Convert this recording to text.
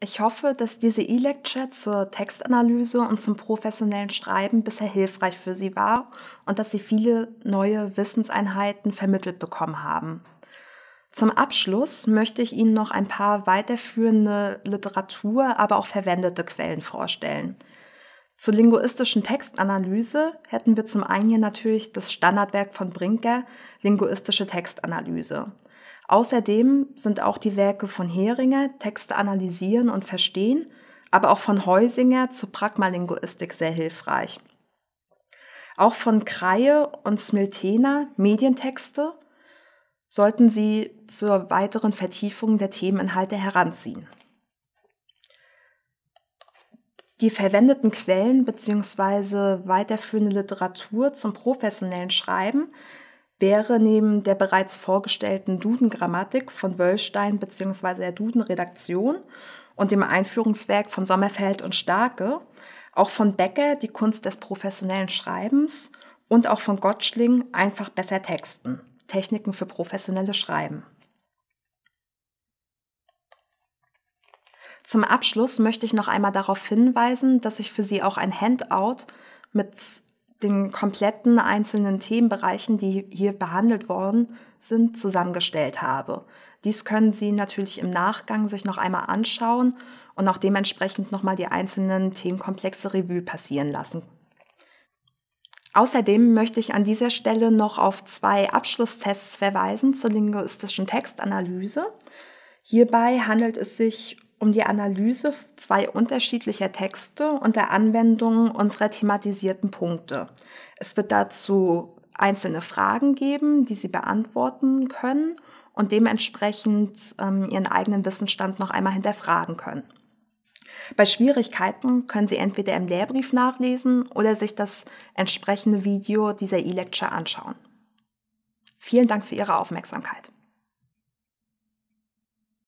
Ich hoffe, dass diese E-Lecture zur Textanalyse und zum professionellen Schreiben bisher hilfreich für Sie war und dass Sie viele neue Wissenseinheiten vermittelt bekommen haben. Zum Abschluss möchte ich Ihnen noch ein paar weiterführende Literatur, aber auch verwendete Quellen vorstellen. Zur linguistischen Textanalyse hätten wir zum einen hier natürlich das Standardwerk von Brinker, Linguistische Textanalyse. Außerdem sind auch die Werke von Heringer, Texte analysieren und verstehen, aber auch von Heusinger zur Pragmalinguistik sehr hilfreich. Auch von Kreie und Smiltena Medientexte sollten Sie zur weiteren Vertiefung der Themeninhalte heranziehen. Die verwendeten Quellen bzw. weiterführende Literatur zum professionellen Schreiben wäre neben der bereits vorgestellten Duden-Grammatik von Wöllstein bzw. der Duden-Redaktion und dem Einführungswerk von Sommerfeld und Starke auch von Becker die Kunst des professionellen Schreibens und auch von Gottschling einfach besser Texten, Techniken für professionelle Schreiben. Zum Abschluss möchte ich noch einmal darauf hinweisen, dass ich für Sie auch ein Handout mit den kompletten einzelnen Themenbereichen, die hier behandelt worden sind, zusammengestellt habe. Dies können Sie natürlich im Nachgang sich noch einmal anschauen und auch dementsprechend noch nochmal die einzelnen Themenkomplexe Revue passieren lassen. Außerdem möchte ich an dieser Stelle noch auf zwei Abschlusstests verweisen zur linguistischen Textanalyse. Hierbei handelt es sich um die Analyse zwei unterschiedlicher Texte und der Anwendung unserer thematisierten Punkte. Es wird dazu einzelne Fragen geben, die Sie beantworten können und dementsprechend ähm, Ihren eigenen Wissensstand noch einmal hinterfragen können. Bei Schwierigkeiten können Sie entweder im Lehrbrief nachlesen oder sich das entsprechende Video dieser E-Lecture anschauen. Vielen Dank für Ihre Aufmerksamkeit.